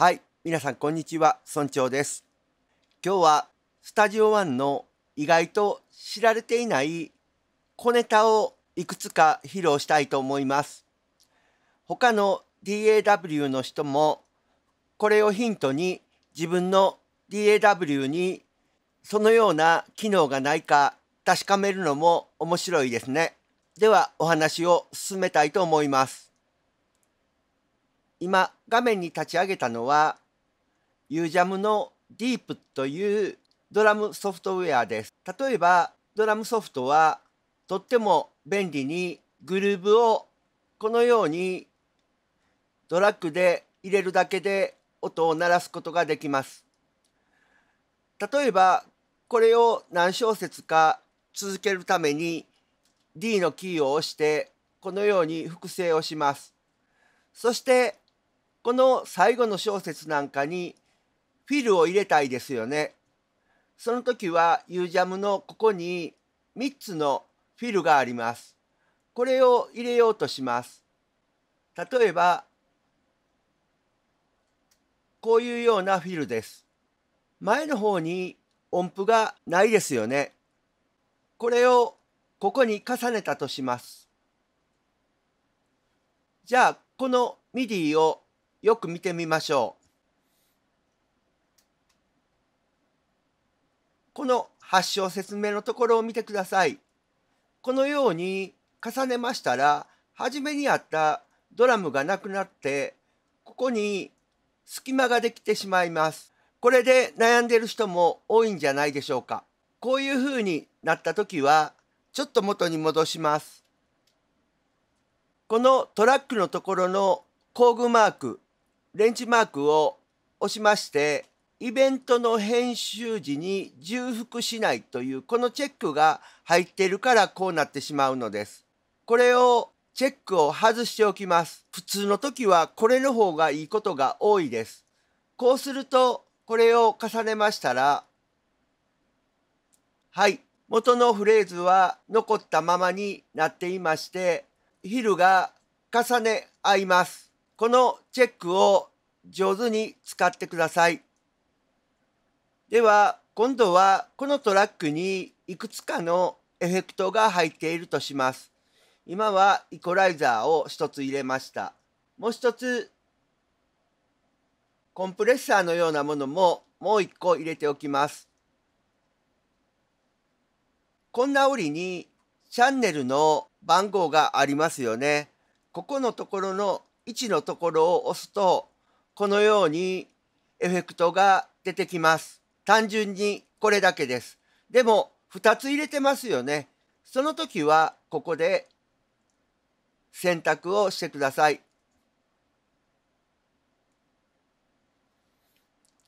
はい、皆さんこんにちは、村長です。今日はスタジオワンの意外と知られていない小ネタをいくつか披露したいと思います。他の DAW の人もこれをヒントに自分の DAW にそのような機能がないか確かめるのも面白いですね。ではお話を進めたいと思います。今画面に立ち上げたのは UJAM の Deep というドラムソフトウェアです。例えばドラムソフトはとっても便利にグルーブをこのようにドラッグで入れるだけで音を鳴らすことができます。例えばこれを何小節か続けるために D のキーを押してこのように複製をします。そしてこの最後の小説なんかにフィルを入れたいですよね。その時はユージャムのここに3つのフィルがあります。これを入れようとします。例えば、こういうようなフィルです。前の方に音符がないですよね。これをここに重ねたとします。じゃあ、このミディをよく見てみましょう。この発症説明のところを見てください。このように重ねましたら、初めにあったドラムがなくなって、ここに隙間ができてしまいます。これで悩んでる人も多いんじゃないでしょうか。こういう風になった時は、ちょっと元に戻します。このトラックのところの工具マーク、レンチマークを押しまして、イベントの編集時に重複しないというこのチェックが入っているからこうなってしまうのです。これをチェックを外しておきます。普通の時はこれの方がいいことが多いです。こうするとこれを重ねましたら、はい、元のフレーズは残ったままになっていまして、昼が重ね合います。このチェックを上手に使ってください。では今度はこのトラックにいくつかのエフェクトが入っているとします。今はイコライザーを1つ入れました。もう1つコンプレッサーのようなものももう1個入れておきます。こんな折にチャンネルの番号がありますよね。ここのところの1のところを押すと、このようにエフェクトが出てきます。単純にこれだけです。でも、2つ入れてますよね。その時は、ここで選択をしてください。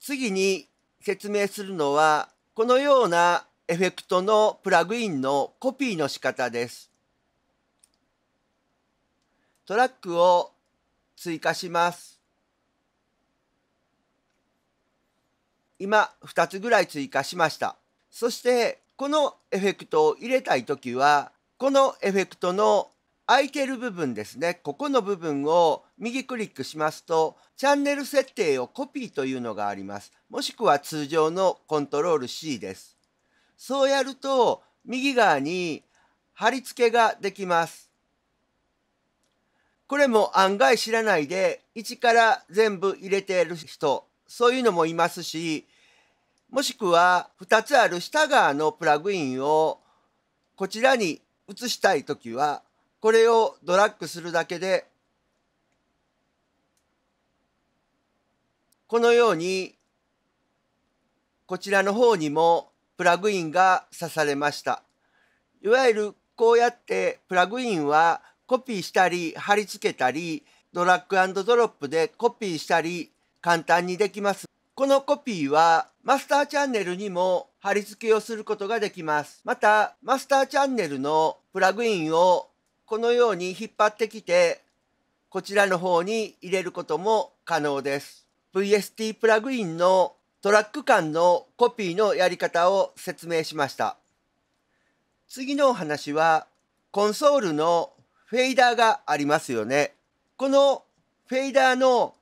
次に説明するのは、このようなエフェクトのプラグインのコピーの仕方です。トラックを追加します。今2つぐらい追加しました。そしてこのエフェクトを入れたい時はこのエフェクトの空いてる部分ですねここの部分を右クリックしますとチャンネル設定をコピーというのがありますもしくは通常のコントロール C ですそうやると右側に貼り付けができますこれも案外知らないで、一から全部入れてる人、そういうのもいますし、もしくは2つある下側のプラグインをこちらに移したい時は、これをドラッグするだけで、このように、こちらの方にもプラグインが刺されました。いわゆるこうやってプラグインはコピーしたり貼り付けたりドラッグドロップでコピーしたり簡単にできます。このコピーはマスターチャンネルにも貼り付けをすることができます。またマスターチャンネルのプラグインをこのように引っ張ってきてこちらの方に入れることも可能です。VST プラグインのトラック間のコピーのやり方を説明しました。次のお話はコンソールのフェイダーがありますよね。このフェイダーの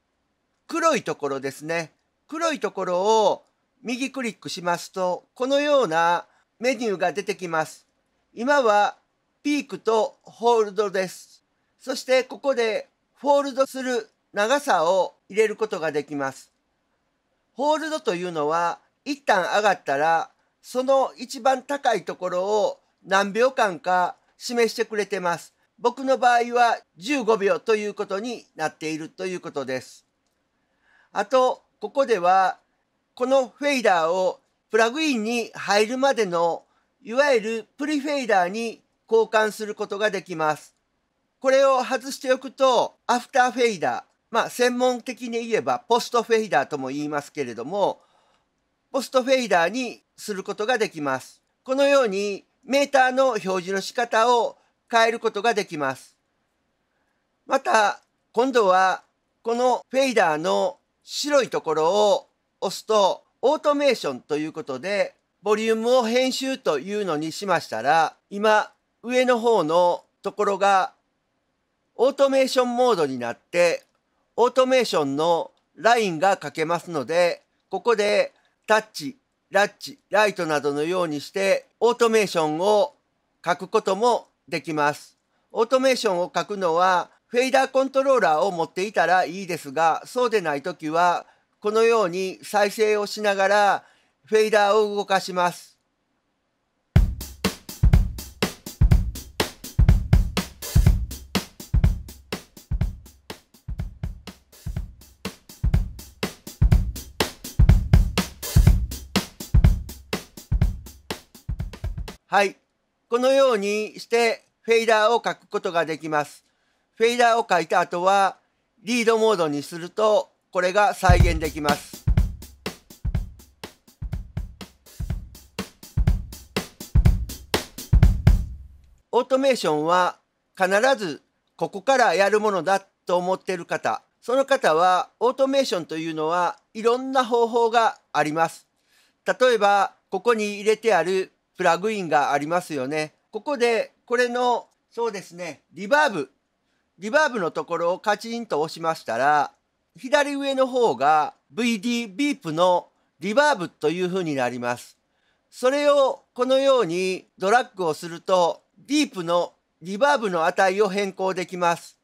黒いところですね。黒いところを右クリックしますと、このようなメニューが出てきます。今はピークとホールドです。そしてここでホールドする長さを入れることができます。ホールドというのは一旦上がったらその一番高いところを何秒間か示してくれてます。僕の場合は15秒ということになっているということです。あと、ここでは、このフェイダーをプラグインに入るまでの、いわゆるプリフェイダーに交換することができます。これを外しておくと、アフターフェイダー、まあ専門的に言えばポストフェイダーとも言いますけれども、ポストフェイダーにすることができます。このようにメーターの表示の仕方を変えることができます。また、今度はこのフェイダーの白いところを押すと、オートメーションということで、ボリュームを編集というのにしましたら、今、上の方のところが、オートメーションモードになって、オートメーションのラインが書けますので、ここでタッチ、ラッチ、ライトなどのようにして、オートメーションを書くこともできます。オートメーションを書くのは、フェイダーコントローラーを持っていたらいいですが、そうでないときは、このように再生をしながら、フェイダーを動かします。はい。このようにしてフェイダーを書くことができます。フェイダーを書いた後はリードモードにするとこれが再現できます。オートメーションは必ずここからやるものだと思っている方、その方はオートメーションというのはいろんな方法があります。例えばここに入れてあるプラグインがありますよね。ここで、これの、そうですね、リバーブ。リバーブのところをカチンと押しましたら、左上の方が VD ビープのリバーブという風になります。それをこのようにドラッグをすると、ディープのリバーブの値を変更できます。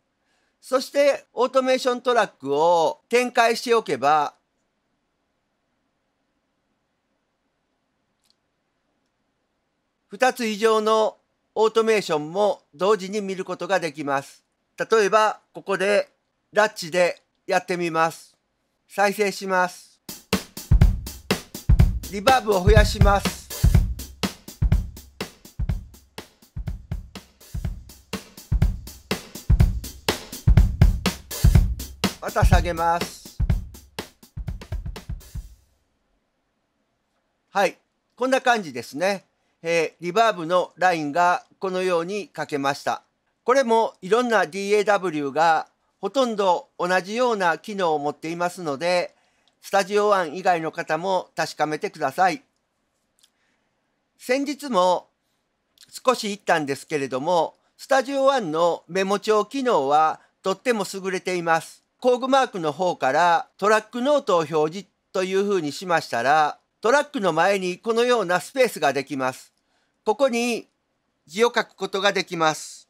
そして、オートメーショントラックを展開しておけば、2つ以上のオートメーションも同時に見ることができます。例えば、ここでラッチでやってみます。再生します。リバーブを増やします。また下げますはいこんな感じですねえー、リバーブのラインがこのように書けました。これもいろんな DAW がほとんど同じような機能を持っていますので、スタジオワン以外の方も確かめてください。先日も少し言ったんですけれども、スタジオワンのメモ帳機能はとっても優れています。工具マークの方からトラックノートを表示というふうにしましたら、トラックの前にこのようなスペースができます。ここに字を書くことができます。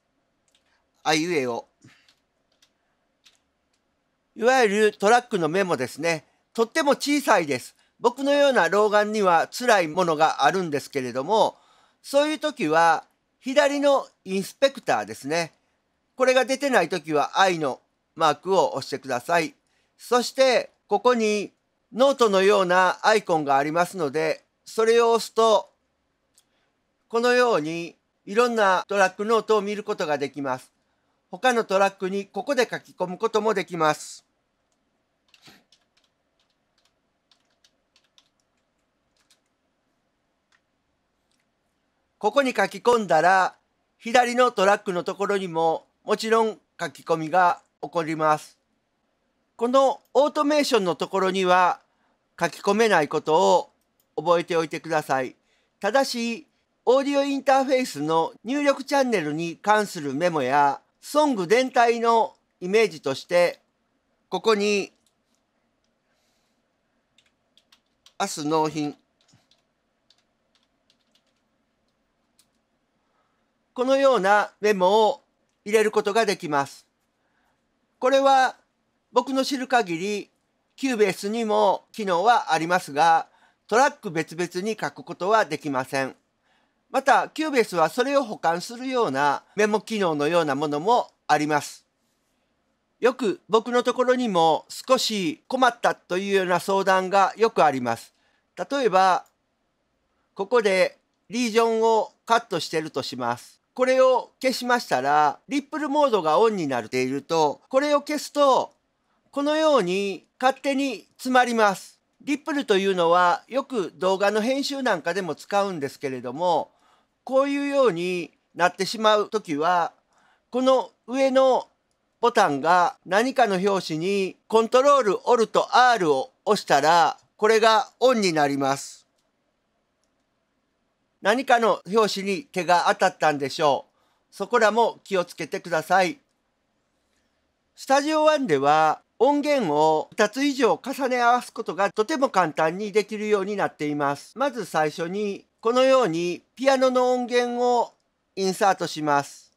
あいうえを。いわゆるトラックのメモですね。とっても小さいです。僕のような老眼には辛いものがあるんですけれども、そういう時は左のインスペクターですね。これが出てない時は I のマークを押してください。そして、ここにノートのようなアイコンがありますので、それを押すと、このようにいろんなトラックノートを見ることができます。他のトラックにここで書き込むこともできます。ここに書き込んだら、左のトラックのところにももちろん書き込みが起こります。このオートメーションのところには書き込めないことを覚えておいてください。ただし、オーディオインターフェースの入力チャンネルに関するメモや、ソング全体のイメージとして、ここに、明日納品。このようなメモを入れることができます。これは僕の知る限り、キューベースにも機能はありますが、トラック別々に書くことはできません。また、キューベースはそれを保管するようなメモ機能のようなものもあります。よく僕のところにも少し困ったというような相談がよくあります。例えば、ここでリージョンをカットしてるとします。これを消しましたら、リップルモードがオンになっていると、これを消すとこのように勝手に詰まります。リップルというのはよく動画の編集なんかでも使うんですけれどもこういうようになってしまう時はこの上のボタンが何かの拍子にコントロール Alt R を押したらこれがオンになります。何かの拍子に手が当たったんでしょう。そこらも気をつけてください。スタジオ1では音源を2つ以上重ね合わすことがとても簡単にできるようになっています。まず最初にこのようにピアノの音源をインサートします。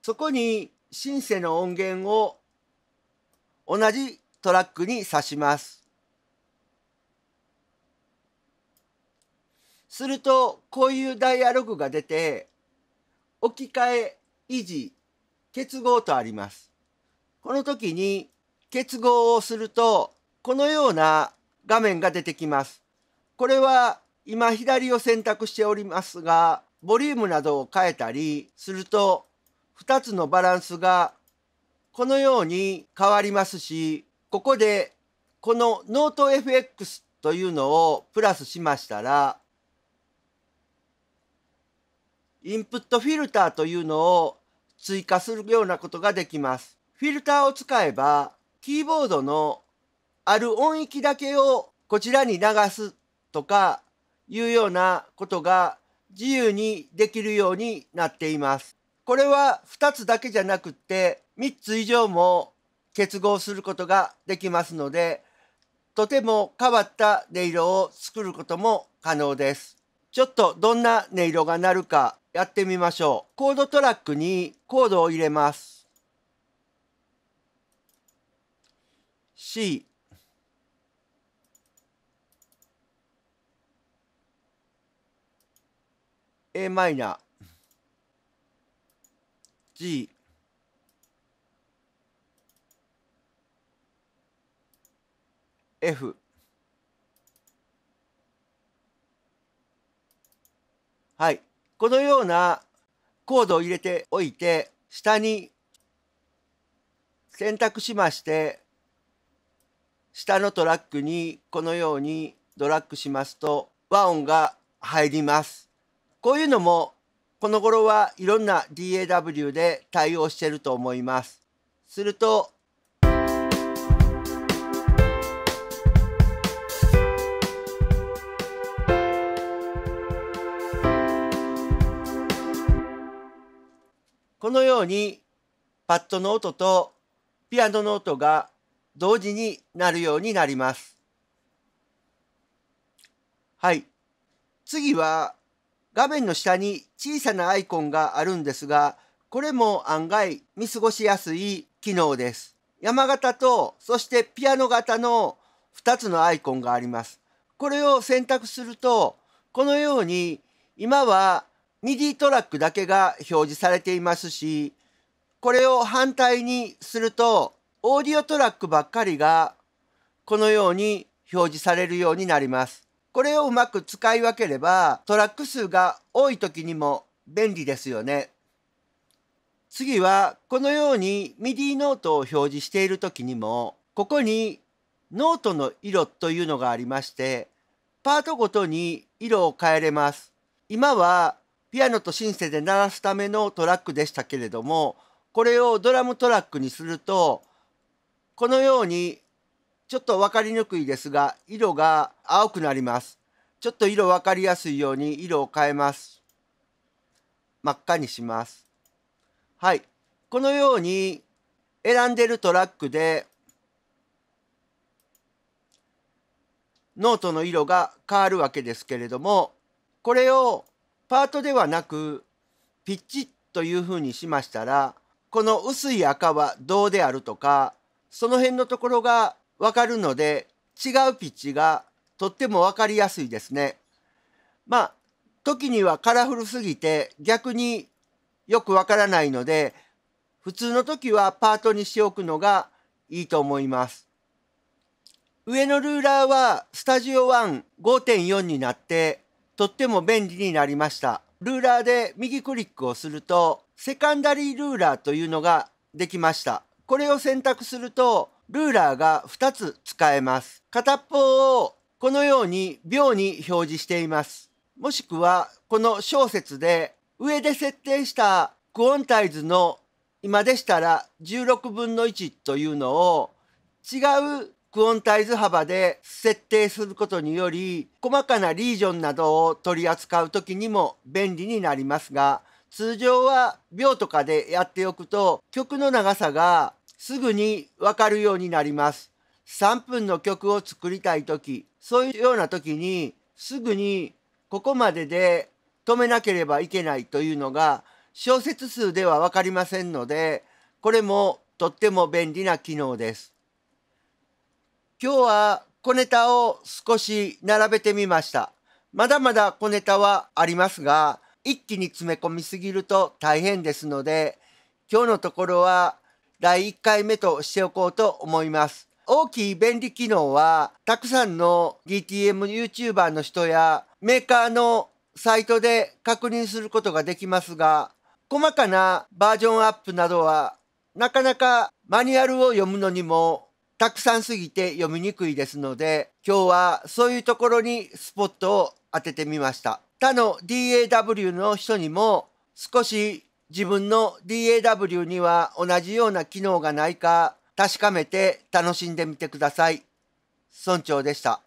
そこにシンセの音源を同じトラックに挿します。するとこういうダイアログが出て置き換え維持、結合とあります。この時に結合をすると、このような画面が出てきます。これは今左を選択しておりますが、ボリュームなどを変えたりすると、2つのバランスがこのように変わりますし、ここでこのノート FX というのをプラスしましたら、インプットフィルターというのを追加するようなことができます。フィルターを使えば、キーボードのある音域だけをこちらに流すとかいうようなことが自由にできるようになっています。これは2つだけじゃなくって3つ以上も結合することができますので、とても変わった音色を作ることも可能です。ちょっとどんな音色が鳴るかやってみましょう。コードトラックにコードを入れます。C a マイナー G F はいこのようなコードを入れておいて、下に選択しまして、下のトラックにこのようにドラッグしますと和音が入ります。こういうのもこの頃はいろんな DAW で対応してると思います。するとこのようにパッドの音とピアノの音が同時になるようになります。はい。次は画面の下に小さなアイコンがあるんですが、これも案外見過ごしやすい機能です。山型とそしてピアノ型の2つのアイコンがあります。これを選択すると、このように今は MIDI トラックだけが表示されていますし、これを反対にすると、オーディオトラックばっかりがこのように表示されるようになります。これをうまく使い分ければ、トラック数が多い時にも便利ですよね。次は、このように MIDI ノートを表示している時にも、ここにノートの色というのがありまして、パートごとに色を変えれます。今はピアノとシンセで鳴らすためのトラックでしたけれどもこれをドラムトラックにするとこのようにちょっと分かりにくいですが色が青くなります。ちょっと色分かりやすいように色を変えます。真っ赤にします。はい。このように選んでるトラックでノートの色が変わるわけですけれどもこれをパートではなくピッチというふうにしましたらこの薄い赤は銅であるとかその辺のところがわかるので違うピッチがとっても分かりやすいですね。まあ時にはカラフルすぎて逆によくわからないので普通の時はパートにしておくのがいいと思います。上のルーラーはスタジオ1.5.4になってとっても便利になりました。ルーラーで右クリックをすると、セカンダリールーラーというのができました。これを選択すると、ルーラーが2つ使えます。片方をこのように秒に表示しています。もしくは、この小説で上で設定したクオンタイズの今でしたら16分の1というのを違うクオンタイズ幅で設定することにより、細かなリージョンなどを取り扱う時にも便利になりますが、通常は秒とかでやっておくと、曲の長さがすぐにわかるようになります。3分の曲を作りたい時、そういうような時に、すぐにここまでで止めなければいけないというのが、小説数では分かりませんので、これもとっても便利な機能です。今日は小ネタを少し並べてみました。まだまだ小ネタはありますが、一気に詰め込みすぎると大変ですので、今日のところは第1回目としておこうと思います。大きい便利機能は、たくさんの DTM YouTuber の人やメーカーのサイトで確認することができますが、細かなバージョンアップなどは、なかなかマニュアルを読むのにもたくさんすぎて読みにくいですので、今日はそういうところにスポットを当ててみました。他の DAW の人にも少し自分の DAW には同じような機能がないか確かめて楽しんでみてください。村長でした。